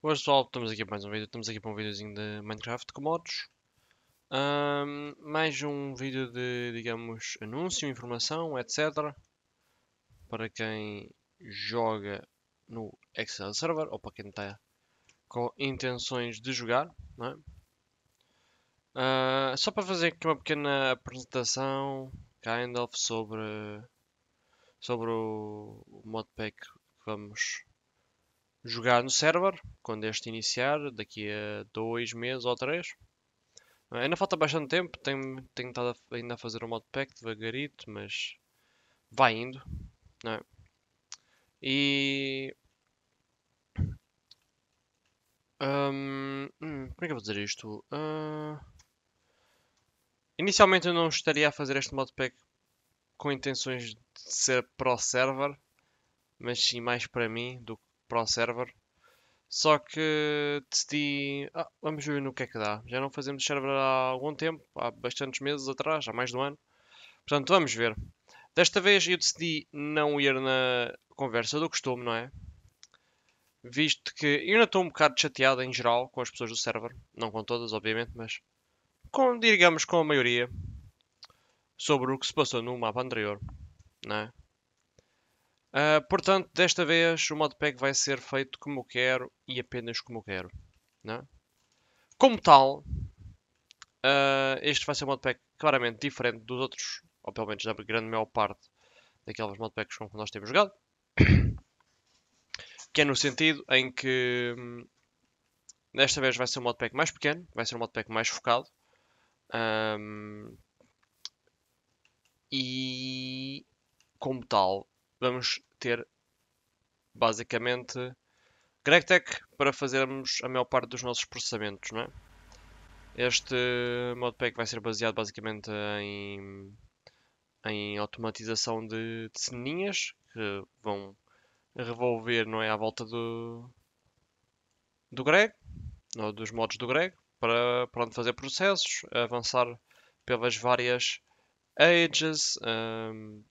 Hoje pessoal, estamos aqui para mais um vídeo, estamos aqui para um videozinho de Minecraft com mods um, Mais um vídeo de, digamos, anúncio, informação, etc Para quem joga no Excel Server ou para quem está com intenções de jogar é? uh, Só para fazer aqui uma pequena apresentação kind of, sobre, sobre o modpack que vamos jogar no server, quando este iniciar, daqui a dois meses ou três. Ainda falta bastante tempo, tenho, tenho estado ainda a fazer o um modpack devagarito, mas vai indo, não é? E... Um, hum, como é que eu vou dizer isto? Uh... Inicialmente eu não estaria a fazer este modpack com intenções de ser pro server, mas sim mais para mim do que para um server. Só que decidi, ah, vamos ver no que é que dá. Já não fazemos server há algum tempo, há bastantes meses atrás, há mais de um ano. Portanto, vamos ver. Desta vez eu decidi não ir na conversa do costume, não é? Visto que eu ainda estou um bocado chateado em geral com as pessoas do server. Não com todas, obviamente, mas com, digamos com a maioria sobre o que se passou no mapa anterior, não é? Uh, portanto, desta vez o modpack vai ser feito como eu quero e apenas como eu quero. Né? Como tal, uh, este vai ser um modpack claramente diferente dos outros, ou pelo menos da grande maior parte daqueles modpacks com que nós temos jogado. que é no sentido em que desta hum, vez vai ser um modpack mais pequeno, vai ser um modpack mais focado. Um, e como tal, vamos ter basicamente GregTech para fazermos a maior parte dos nossos processamentos, não é? Este modpack vai ser baseado basicamente em, em automatização de, de ceninhas que vão revolver não é, à volta do, do Greg, ou dos modos do Greg, para, para onde fazer processos, avançar pelas várias ages. Um,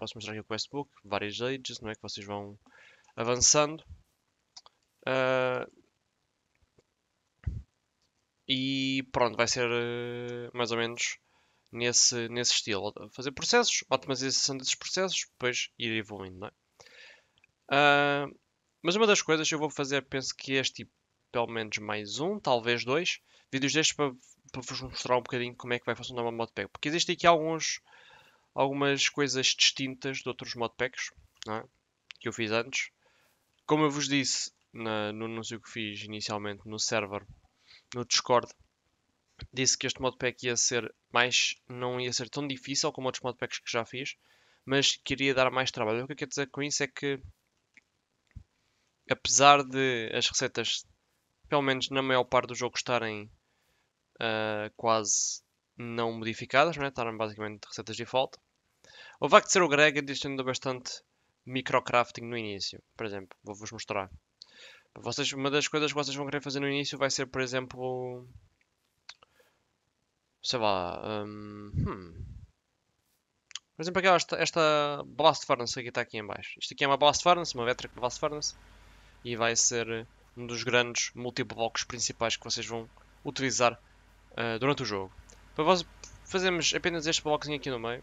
posso mostrar aqui o questbook, várias ages, não é que vocês vão avançando. Uh, e pronto, vai ser uh, mais ou menos nesse, nesse estilo. Fazer processos, automatização desses processos, depois ir evoluindo, é? uh, mas uma das coisas que eu vou fazer, penso que este tipo, pelo menos mais um, talvez dois, vídeos destes para, para vos mostrar um bocadinho como é que vai funcionar uma modpack. Porque existem aqui alguns algumas coisas distintas de outros modpacks é? que eu fiz antes. Como eu vos disse na, no anúncio que fiz inicialmente no server, no Discord, disse que este modpack ia ser mais, não ia ser tão difícil como outros modpacks que já fiz, mas queria dar mais trabalho. O que eu quero dizer com isso é que, apesar de as receitas, pelo menos na maior parte do jogo, estarem uh, quase não modificadas, não né? estavam basicamente receitas de default. O facto de ser o Greg adicionou bastante microcrafting no início, por exemplo, vou-vos mostrar. Vocês, uma das coisas que vocês vão querer fazer no início vai ser, por exemplo, sei lá, um, hmm. por exemplo, aquela, esta, esta Blast Furnace que está aqui em baixo. Isto aqui é uma Blast Furnace, uma Vetric Blast Furnace, e vai ser eh, um dos grandes multi blocos principais que vocês vão utilizar uh, durante o jogo. Fazemos apenas este blocozinho aqui no meio.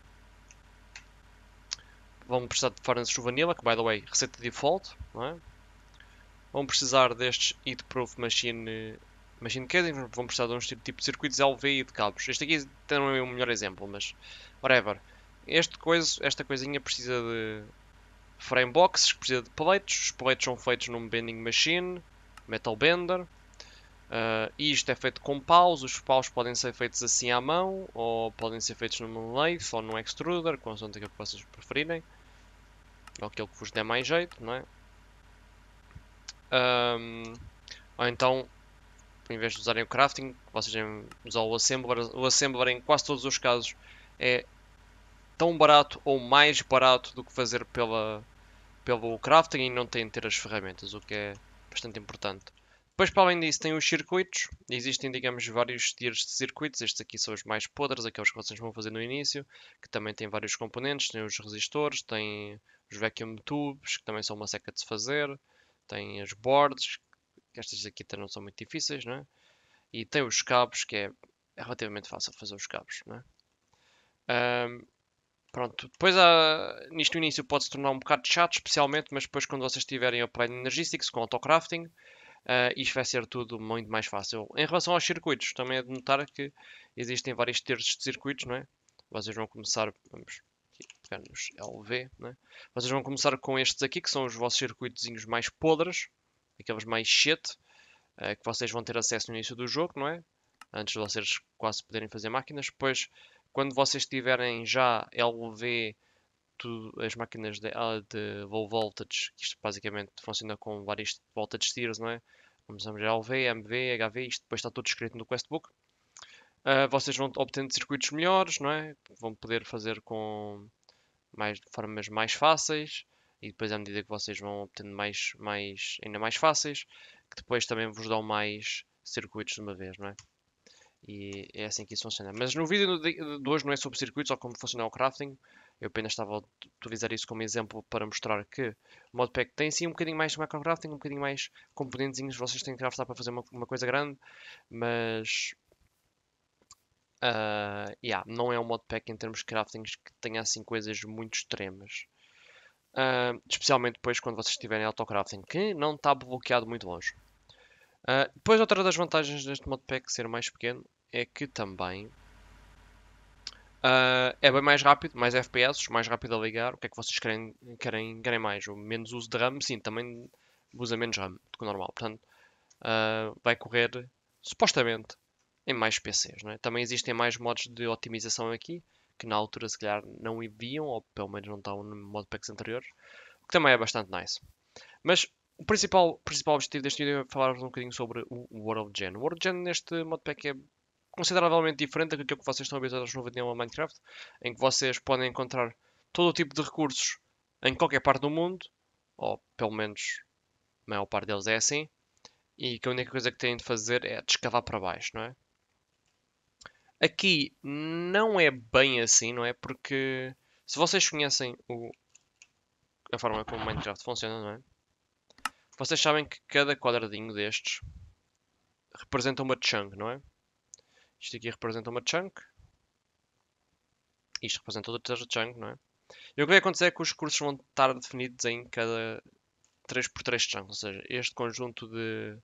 Vamos precisar de Farnses Vanilla, que by the way, receita default, não é? Vamos precisar destes Heat Proof Machine, machine Casing, vamos precisar de uns tipo, tipo de circuitos LV e de cabos. Este aqui não é o melhor exemplo, mas whatever. Este coisa, esta coisinha precisa de frame boxes, precisa de paletes. Os paletes são feitos num bending machine, metal bender. Uh, isto é feito com paus, os paus podem ser feitos assim à mão, ou podem ser feitos no lathe ou no extruder, consoante aquilo que vocês preferirem, ou aquilo que vos der mais jeito, não é? Um, ah, ou então, em vez de usarem o crafting, vocês usam o assembler. O assembler, em quase todos os casos, é tão barato ou mais barato do que fazer pela, pelo crafting e não tem ter as ferramentas, o que é bastante importante. Depois, para além disso, tem os circuitos. Existem, digamos, vários tiers de circuitos. Estes aqui são os mais podres, aqueles que vocês vão fazer no início, que também tem vários componentes. Tem os resistores, tem os vacuum tubes, que também são uma seca de se fazer. Tem as boards, que estas aqui não são muito difíceis, não é? E tem os cabos, que é, relativamente fácil fazer os cabos, não é? Um, Pronto, depois há, nisto no início pode se tornar um bocado chato, especialmente, mas depois quando vocês tiverem o Plane Energistics com autocrafting, uh, isto vai ser tudo muito mais fácil. Em relação aos circuitos, também é de notar que existem vários terços de circuitos, não é? Vocês vão começar, vamos pegar nos LV, não é? Vocês vão começar com estes aqui, que são os vossos circuitozinhos mais podres, aqueles mais chete uh, ah, que vocês vão ter acesso no início do jogo, não é? Antes de vocês quase poderem fazer máquinas. Depois, quando vocês tiverem já LV tudo, as máquinas de, ah, de low voltage, que isto basicamente funciona com vários voltage tiers, não é? Vamos a LV, MV, HV, isto depois está tudo escrito no Questbook. Uh, vocês vão obtendo circuitos melhores, não é? Vão poder fazer com mais, formas mais fáceis e depois à medida que vocês vão obtendo mais, mais, ainda mais fáceis, que depois também vos dão mais circuitos de uma vez, não é? E é assim que isso funciona. Mas no vídeo de hoje não é sobre circuitos ou como funciona o crafting, eu apenas estava a utilizar isso como exemplo para mostrar que o Modpack tem sim um bocadinho mais de macrograph, tem um bocadinho mais componentezinhos, vocês têm que craftar para fazer uma, uma coisa grande, mas uh, yeah, não é um modpack em termos de craftings que tenha assim coisas muito extremas. Uh, especialmente depois quando vocês estiverem autocrafting, que não está bloqueado muito longe. Uh, depois outra das vantagens deste modpack ser mais pequeno é que também Uh, é bem mais rápido, mais FPS, mais rápido a ligar. O que é que vocês querem, querem, querem mais? O menos uso de RAM? Sim, também usa menos RAM do que o normal. Portanto, uh, vai correr supostamente em mais PCs. Não é? Também existem mais modos de otimização aqui, que na altura se calhar não haviam, ou pelo menos não estão no modpacks anteriores, o que também é bastante nice. Mas o principal, principal objetivo deste vídeo é falar-vos um bocadinho sobre o World Gen. O World Gen neste modpack é consideravelmente diferente daquilo que vocês estão habituados no Vanilla Minecraft, em que vocês podem encontrar todo o tipo de recursos em qualquer parte do mundo, ou pelo menos a maior parte deles é assim, e que a única coisa que têm de fazer é descavar para baixo, não é? Aqui não é bem assim, não é? Porque se vocês conhecem o... a forma como Minecraft funciona, não é? Vocês sabem que cada quadradinho destes representa uma chunk, não é? Isto aqui representa uma chunk. Isto representa outra chunk, não é? E o que vai acontecer é que os recursos vão estar definidos em cada 3x3 chunks, ou seja, este conjunto de.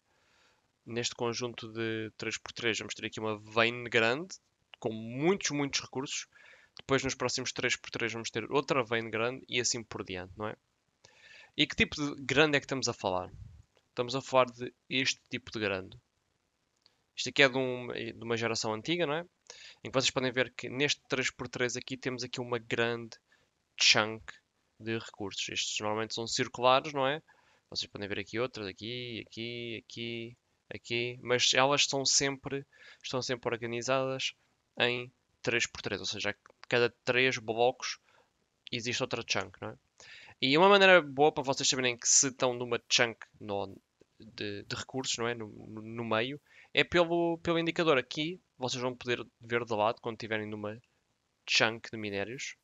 Neste conjunto de 3x3 vamos ter aqui uma vein grande com muitos, muitos recursos. Depois nos próximos 3x3 vamos ter outra vein grande e assim por diante, não é? E que tipo de grande é que estamos a falar? Estamos a falar de este tipo de grande. Isto aqui é de, um, de, uma geração antiga, não é? Em que vocês podem ver que neste 3x3 aqui temos aqui uma grande chunk de recursos. Estes normalmente são circulares, não é? Vocês podem ver aqui outras, aqui, aqui, aqui, aqui. Mas elas são sempre, estão sempre organizadas em 3x3. Ou seja, cada 3 blocos existe outra chunk, não é? E uma maneira boa para vocês saberem que se estão numa chunk no, de, de, recursos, não é? No, no meio, é pelo, pelo indicador. Aqui vocês vão poder ver de lado quando tiverem numa chunk de minérios.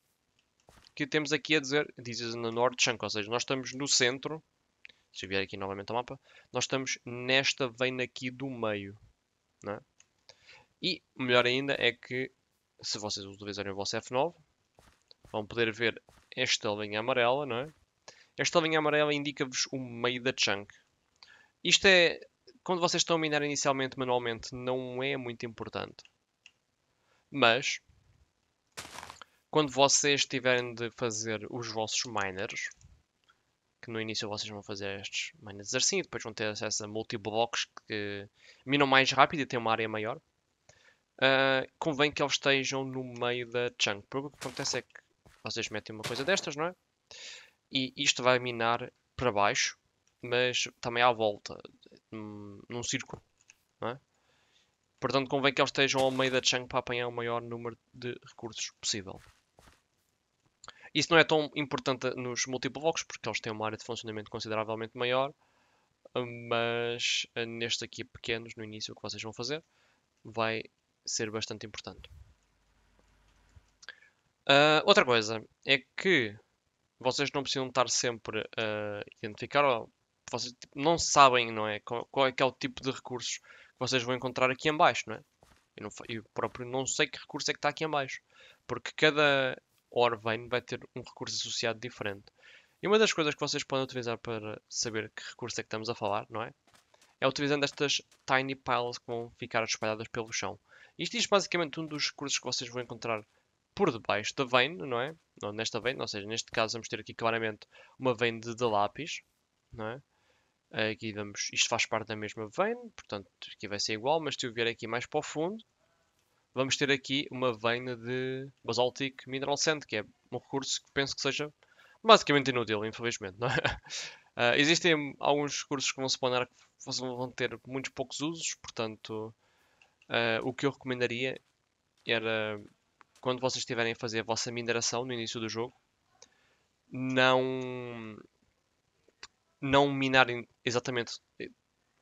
Que temos aqui a dizer, dizes norte North Chunk, ou seja, nós estamos no centro. Se vier aqui novamente ao mapa, nós estamos nesta veina aqui do meio. É? E melhor ainda é que se vocês utilizarem o vosso F9, vão poder ver esta linha amarela, não é? Esta linha amarela indica-vos o meio da chunk. Isto é quando vocês estão a minar inicialmente manualmente, não é muito importante. Mas, quando vocês tiverem de fazer os vossos miners, que no início vocês vão fazer estes miners assim, depois vão ter acesso a multiblocks que minam mais rápido e têm uma área maior, uh, convém que eles estejam no meio da chunk. Porque o que acontece é que vocês metem uma coisa destas, não é? E isto vai minar para baixo mas também à volta, hum, num, círculo. É? Portanto, convém que eles estejam ao meio da Chang para apanhar o maior número de recursos possível. Isso não é tão importante nos multiple blocos, porque eles têm uma área de funcionamento consideravelmente maior, hum, mas eh, nestes aqui pequenos, no início, o que vocês vão fazer vai ser bastante importante. Uh, outra coisa é que vocês não precisam estar sempre eh, a identificar, ou vocês tipo, não sabem, não é? Qual, qual, é que é o tipo de recursos que vocês vão encontrar aqui em baixo, não é? Eu, não, eu próprio não sei que recurso é que está aqui em baixo. Porque cada Orvain vai ter um recurso associado diferente. E uma das coisas que vocês podem utilizar para saber que recurso é que estamos a falar, não é? É utilizando estas tiny piles que vão ficar espalhadas pelo chão. Isto diz basicamente um dos recursos que vocês vão encontrar por debaixo da vein, não é? nesta vein, ou seja, neste caso vamos ter aqui claramente uma vein de, de lápis, não é? Eh, aqui isto faz parte da mesma vein, portanto aqui vai ser igual, mas se eu vier aqui mais para o fundo, vamos ter aqui uma vein de Basaltic Mineral Sand, que é um recurso que penso que seja basicamente inútil, infelizmente. É? Uh, existem alguns recursos que vão spawnar que vão ter muitos poucos usos, portanto uh, o que eu recomendaria era quando vocês estiverem a fazer a vossa mineração no início do jogo, não não minarem exatamente eh,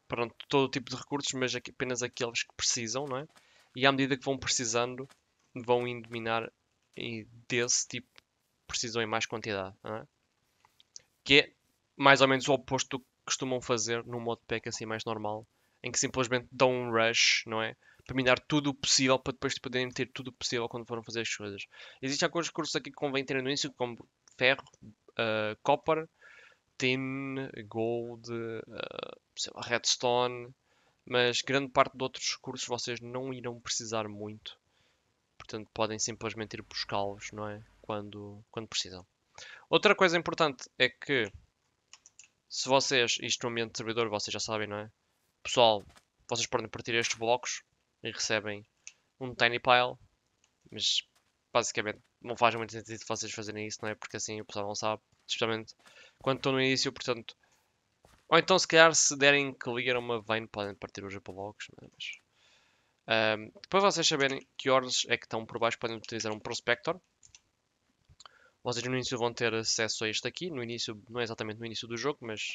pronto, todo o tipo de recursos, mas apenas aqueles que precisam, não é? E à medida que vão precisando, vão indo minar desse tipo, precisam em mais quantidade, é? Que é mais ou menos o oposto do que costumam fazer num modpack assim mais normal, em que simplesmente dão um rush, não é? Para minar tudo o possível, para depois poderem ter tudo o possível quando forem fazer as coisas. Existem alguns recursos aqui que convém ter no início, como ferro, uh, eh, copper, Tin, Gold, uh, sei lá, Redstone, mas grande parte de outros recursos vocês não irão precisar muito. Portanto, podem simplesmente ir buscá-los, não é? Quando, quando precisam. Outra coisa importante é que se vocês, isto no ambiente de servidor, vocês já sabem, não é? Pessoal, vocês podem partir estes blocos e recebem um tiny pile, mas basicamente não faz muito sentido vocês fazerem isso, não é? Porque assim o pessoal não sabe, especialmente quando estão no início, portanto. Ou então, se calhar, se derem clear a uma vein, podem partir os apologues, né? mas. Um, depois vocês saberem que ordens é que estão por baixo, podem utilizar um prospector. Vocês no início vão ter acesso a este aqui, no início, não é exatamente no início do jogo, mas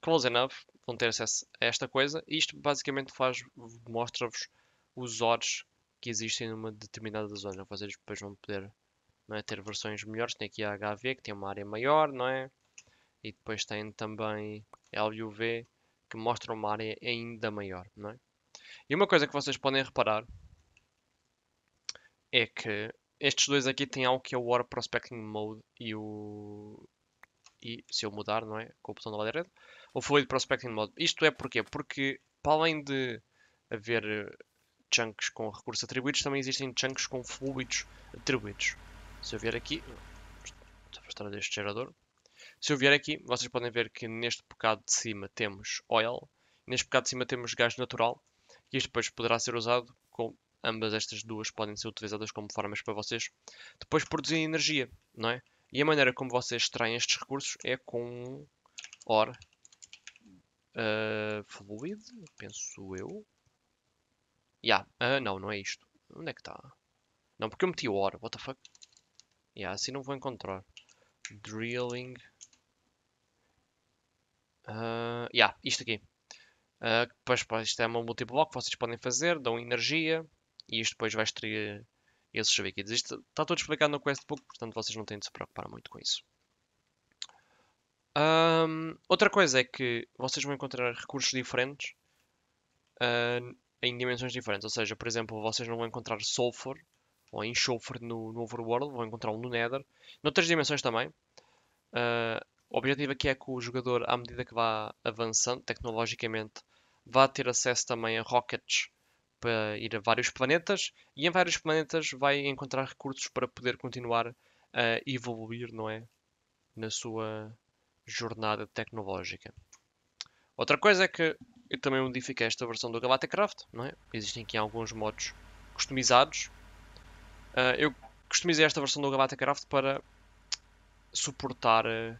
close enough, vão ter acesso a esta coisa. E isto basicamente faz, mostra-vos os odds que existem numa determinada zona. Vocês depois vão poder não é, ter versões melhores, tem aqui a HV que tem uma área maior, não é? e depois tem também LUV que mostra uma área ainda maior, não é? E uma coisa que vocês podem reparar é que estes dois aqui têm algo que é o War Prospecting Mode e o... E se eu mudar, não é? Com o botão da lado direito. O Fluid Prospecting Mode. Isto é porquê? Porque para além de haver eh, chunks com recursos atribuídos, também existem chunks com fluidos atribuídos. Se eu vier aqui... Estou a deste gerador. Se eu vier aqui, vocês podem ver que neste bocado de cima temos oil, neste bocado de cima temos gás natural, e isto depois poderá ser usado com ambas estas duas podem ser utilizadas como formas para vocês depois produzirem energia, não é? E a maneira como vocês extraem estes recursos é com ore uh, Fluid, penso eu. Ya, yeah. uh, não, não é isto. Onde é que está? Não, porque eu meti ore what the fuck? Ya, yeah, assim não vou encontrar. Drilling Uh, yeah, isto aqui. Uh, depois, depois, isto é um multibloco que vocês podem fazer, dão energia e isto depois vai extrair esses líquidos. Isto está tudo explicado no Questbook, portanto vocês não têm de se preocupar muito com isso. Um, ah, outra coisa é que vocês vão encontrar recursos diferentes uh, em dimensões diferentes. Ou seja, por exemplo, vocês não vão encontrar sulfur ou enxofre no, no Overworld, vão encontrar um no Nether. Noutras dimensões também. Uh, o objetivo aqui é que o jogador, à medida que vá avançando tecnologicamente, vá ter acesso também a rockets para ir a vários planetas e em vários planetas vai encontrar recursos para poder continuar a evoluir, não é? Na sua jornada tecnológica. Outra coisa é que eu também modifiquei esta versão do Galacticraft, não é? Existem aqui alguns modos customizados. Uh, eu customizei esta versão do Galacticraft para suportar uh,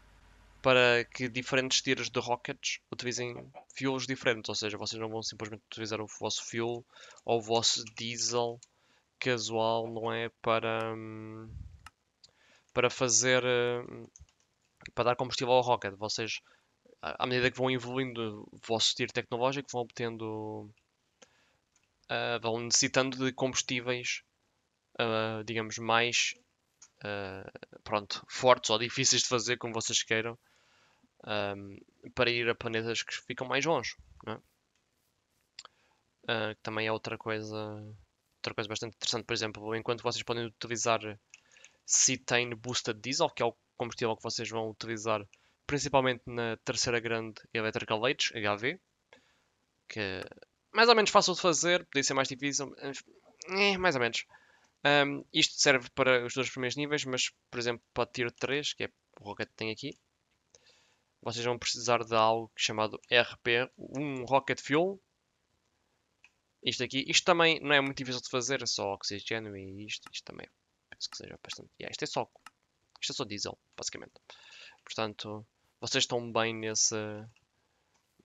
para que diferentes tiras de rockets utilizem fuels diferentes, ou seja, vocês não vão simplesmente utilizar o vosso fuel ou o vosso diesel casual, não é? Para, hum, para fazer hum, para dar combustível ao rocket. Vocês, à medida que vão evoluindo o vosso tiro tecnológico, vão obtendo uh, vão necessitando de combustíveis, uh, digamos, mais uh, pronto, fortes ou difíceis de fazer, como vocês queiram, um, para ir a planetas que ficam mais longe. É? Uh, também é outra coisa, outra coisa bastante interessante. Por exemplo, enquanto vocês podem utilizar cetane boosted diesel, que é o combustível que vocês vão utilizar principalmente na terceira grande Electrical Leite, HV, que é mais ou menos fácil de fazer, podia ser mais difícil, é, mais ou menos. Um, isto serve para os dois primeiros níveis, mas por exemplo para Tier 3, que é o Rocket que tem aqui, vocês vão precisar de algo chamado RP, um Rocket Fuel. Isto aqui, isto também não é muito difícil de fazer, é só oxigênio e isto, isto também penso que seja bastante. Yeah, isto é só isto é só diesel, basicamente. Portanto, vocês estão bem nesse,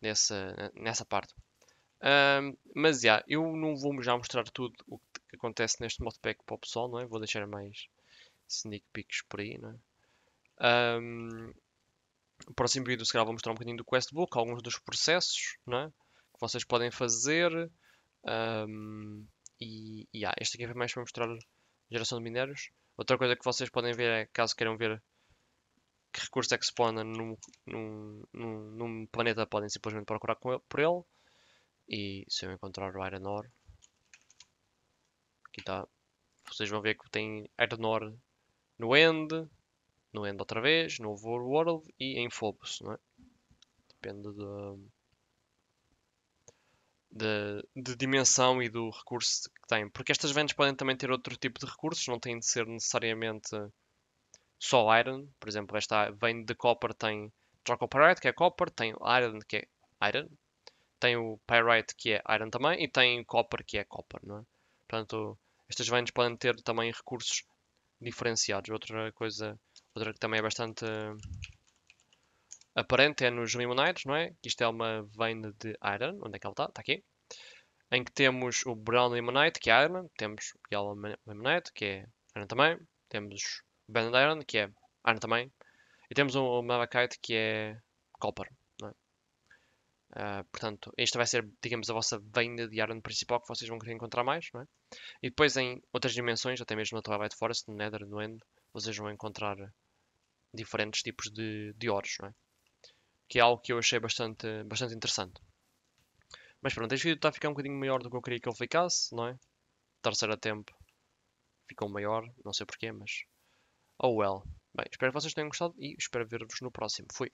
nesse, nessa parte. Um, mas já, yeah, eu não vou já mostrar tudo o que acontece neste modpack para o pessoal, não é? Vou deixar mais sneak peeks por aí, não é? Um, no próximo vídeo, se calhar, vou mostrar um bocadinho do Questbook, alguns dos processos é? que vocês podem fazer. Um, e, e ah, este aqui foi é mais para mostrar geração de minérios. Outra coisa que vocês podem ver é, caso queiram ver que recurso é que spawna num, num, num, planeta, podem simplesmente procurar por ele. E se eu encontrar o Iron Ore, aqui está. Vocês vão ver que tem Iron Ore no End, no End outra vez, no Overworld e em Phobos, não é? Depende de, de, de dimensão e do recurso que têm. Porque estas vendas podem também ter outro tipo de recursos, não têm de ser necessariamente só Iron. Por exemplo, esta vem de Copper, tem Pyrite, que é Copper, tem Iron, que é Iron, tem o Pyrite, que é Iron também, e tem Copper, que é Copper, não é? Portanto, estas vendas podem ter também recursos diferenciados. Outra coisa Outra que também é bastante eh, aparente é nos limonites, não é? Isto é uma veina de Iron. Onde é que ela está? Está aqui. Em que temos o Brown Limonite, que é Iron. Temos o Yellow Limonite, que é Iron também. Temos o Banded Iron, que é Iron também. E temos o Malachite, que é Copper. Uh, portanto, esta vai ser, digamos, a vossa venda de Iron principal que vocês vão querer encontrar mais, não é? E depois em outras dimensões, até mesmo na Twilight Forest, no Nether, no End, vocês vão encontrar diferentes tipos de, de não é? que é algo que eu achei bastante, bastante interessante. Mas pronto, este vídeo está a ficar um bocadinho maior do que eu queria que ele ficasse, não é? Terceiro tempo ficou maior, não sei porquê, mas... Oh well. Bem, espero que vocês tenham gostado e espero ver-vos no próximo. Fui!